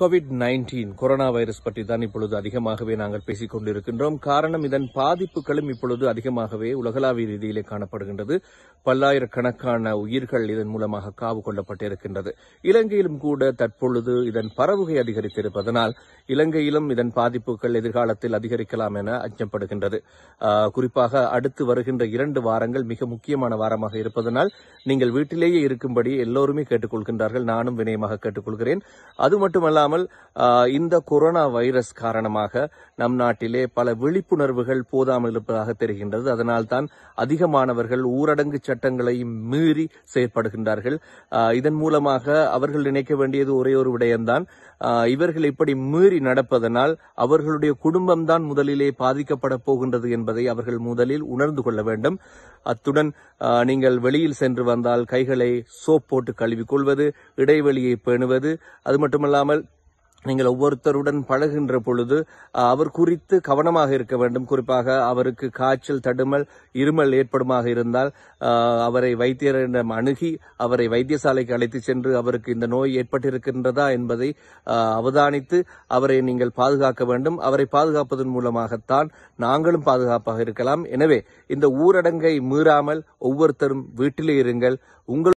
Covid nineteen corona virus பற்றி தான் இப்பொழுது அதிகமாகவே நாங்கள் பேசிக் கொண்டிருக்கின்றோம் காரணம் இதன் பாதிப்புகளும் இப்பொழுது அதிகமாகவே உலகளாவிய ரீதியிலே காணப்படுகின்றது பல்லாயிரக்கணக்கான உயிர்கள் இதன் மூலமாக காவு கொள்ளப்பட்டிருக்கின்றது இலங்கையிலும் கூட தற்பொழுது இதன் பரவுகை அதிகரித்திருப்பதனால் இலங்கையிலும் இதன் பாதிப்புகள் எதிர்காலத்தில் அதிகரிக்கலாம் என அச்சப்படுகின்றது குறிப்பாக அடுத்து வருகின்ற இரண்டு வாரங்கள் மிக முக்கியமான வாரமாக இருப்பதனால் நீங்கள் வீட்டிலேயே இருக்கும்படி எல்லோருமே கேட்டுக்கொள்கின்றார்கள் நானும் வினயமாக கேட்டுக்கொள்கிறேன் அது மட்டுமல்ல இல்லாமல் இந்த கொரோனா வைரஸ் காரணமாக நம் நாட்டிலே பல விழிப்புணர்வுகள் போதாமல் இருப்பதாக தெரிகின்றது அதனால்தான் அதிகமானவர்கள் ஊரடங்கு சட்டங்களையும் மீறி செயற்படுகின்றார்கள் இதன் மூலமாக அவர்கள் நினைக்க வேண்டியது ஒரே ஒரு விடயம்தான் இவர்கள் இப்படி மீறி நடப்பதனால் அவர்களுடைய குடும்பம்தான் முதலிலே பாதிக்கப்பட போகின்றது என்பதை அவர்கள் முதலில் உணர்ந்து கொள்ள வேண்டும் அத்துடன் நீங்கள் வெளியில் சென்று வந்தால் கைகளை சோப் போட்டு கழுவிக்கொள்வது இடைவெளியை பேணுவது அது மட்டுமல்லாமல் நீங்கள் ஒவ்வொருத்தருடன் பழகின்ற பொழுது அவர் குறித்து கவனமாக இருக்க வேண்டும் குறிப்பாக அவருக்கு காய்ச்சல் தடுமல் இருமல் ஏற்படுமாக இருந்தால் அவரை வைத்தியரிடம் அணுகி அவரை வைத்தியசாலைக்கு அழைத்து சென்று அவருக்கு இந்த நோய் ஏற்பட்டிருக்கின்றதா என்பதை அவதானித்து அவரை நீங்கள் பாதுகாக்க வேண்டும் அவரை பாதுகாப்பதன் மூலமாகத்தான் நாங்களும் பாதுகாப்பாக இருக்கலாம் எனவே இந்த ஊரடங்கை மீறாமல் ஒவ்வொருத்தரும் வீட்டிலே இருங்கள் உங்கள்